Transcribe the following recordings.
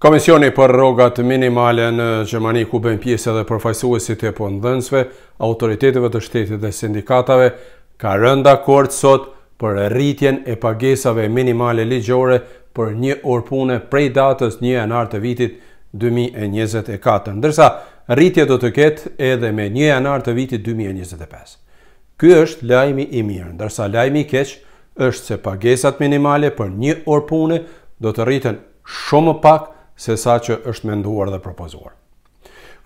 Komisioni për rogat minimale në Gjermani ku bën pjesë edhe përfajsuesit e pëndënsve, autoritetive të shtetit dhe sindikatave, ka rënda kortë sot për rritjen e pagesave minimale ligjore për një orë prej datës një janar të vitit 2024, ndërsa rritje do të ketë edhe me një janar të vitit 2025. Ky është lajmi i mirë, ndërsa lajmi i keq është se pagesat minimale për një orë do të rriten shumë pak se sa që është menduar dhe propozuar.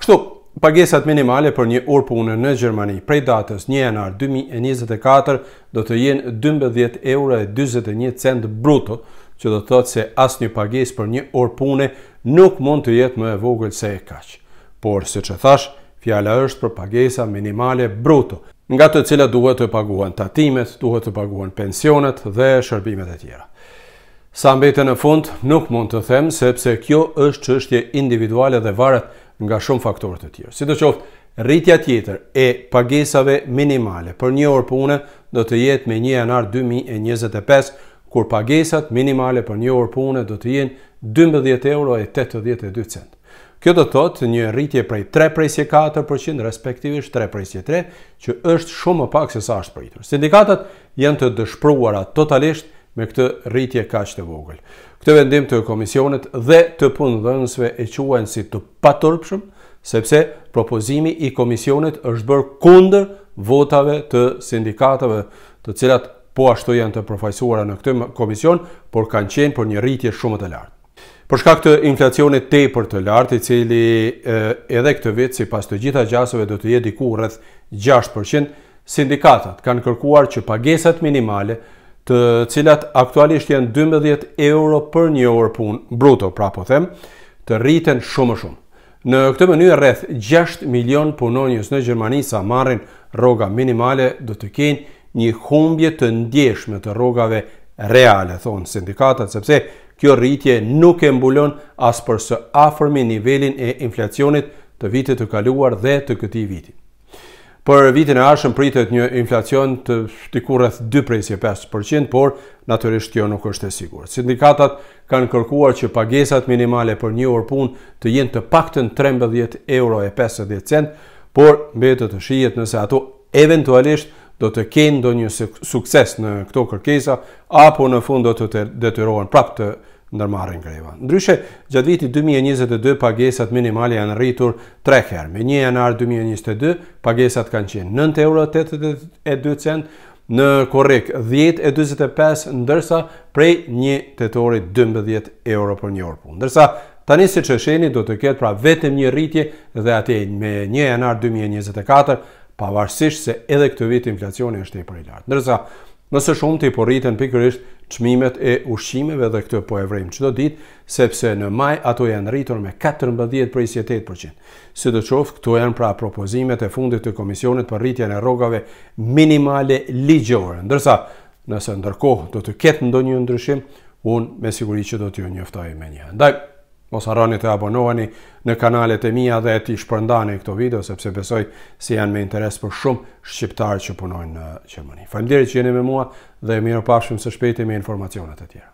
Kështu, pagesat minimale për një orë punë në Gjermani prej datës 1 janar 2024 do të jenë 12 euro e 21 cent bruto, që do të thotë se asë një pages për një orë punë nuk mund të jetë më e vogël se e kaqë. Por, se që thash, fjala është për pagesa minimale bruto, nga të cilat duhet të paguan tatimet, duhet të paguan pensionet dhe shërbimet e tjera. Sa mbete në fund, nuk mund të them, sepse kjo është qështje individuale dhe varet nga shumë faktorët të tjerë. Si të qoftë, rritja tjetër e pagesave minimale për një orë pune do të jetë me një janar 2025, kur pagesat minimale për një orë pune do të jenë 12 euro e 82 cent. Kjo do të thotë një rritje prej 3 prej 4%, respektivisht 3 prej 3, që është shumë më pak se sa është pritur. Sindikatat janë të dëshpruara totalisht me këtë rritje kaq të vogël. Këtë vendim të komisionit dhe të punëdhënësve e quajnë si të paturpshëm, sepse propozimi i komisionit është bërë kundër votave të sindikatave, të cilat po ashtu janë të përfaqësuara në këtë komision, por kanë qenë për një rritje shumë të lartë. Për shkak të inflacionit tepër të lartë, i cili e, edhe këtë vit sipas të gjitha gjasave do të jetë diku rreth 6%, sindikatat kanë kërkuar që pagesat minimale të cilat aktualisht janë 12 euro për një orë punë bruto, pra po them, të rriten shumë më shumë. Në këtë mënyrë rreth 6 milion punonjës në Gjermani sa marrin rroga minimale do të kenë një humbje të ndjeshme të rrogave reale, thonë sindikatat, sepse kjo rritje nuk e mbulon as për së afërmi nivelin e inflacionit të vitit të kaluar dhe të këti vitit. Për vitin e ardhshëm pritet një inflacion të dikur rreth 2.5%, por natyrisht kjo nuk është e sigurt. Sindikatat kanë kërkuar që pagesat minimale për një orë punë të jenë të paktën 13 euro e 50 cent, por mbetet të shihet nëse ato eventualisht do të kenë ndonjë sukses në këto kërkesa apo në fund do të detyrohen prap të ndërmarrin greva. Ndryshe, gjatë vitit 2022 pagesat minimale janë rritur 3 herë. Me 1 janar 2022 pagesat kanë qenë 9 euro 82 cent, në korrik 10.45 ndërsa prej 1 tetori 12 euro për një orë punë. Ndërsa tani siç e sheni do të ketë pra vetëm një rritje dhe atë me 1 janar 2024 pavarësisht se edhe këtë vit inflacioni është tepër i lartë. Ndërsa nëse shumë të i porritën pikërisht qmimet e ushqimeve dhe këtë po e vrejmë do ditë, sepse në maj ato janë rritur me 14 për 28%. Si të qofë, këto janë pra propozimet e fundit të komisionit për rritjen e rogave minimale ligjore. Ndërsa, nëse ndërkohë do të ketë ndonjë ndryshim, unë me siguri që do t'ju njëftaj me një. Ndaj, mos arroni të abonoheni në kanalet e mia dhe të shpërndani këto video sepse besoj se janë me interes për shumë shqiptarë që punojnë në Gjermani. Faleminderit që jeni me mua dhe mirupafshim së shpejti me informacionet e tjera.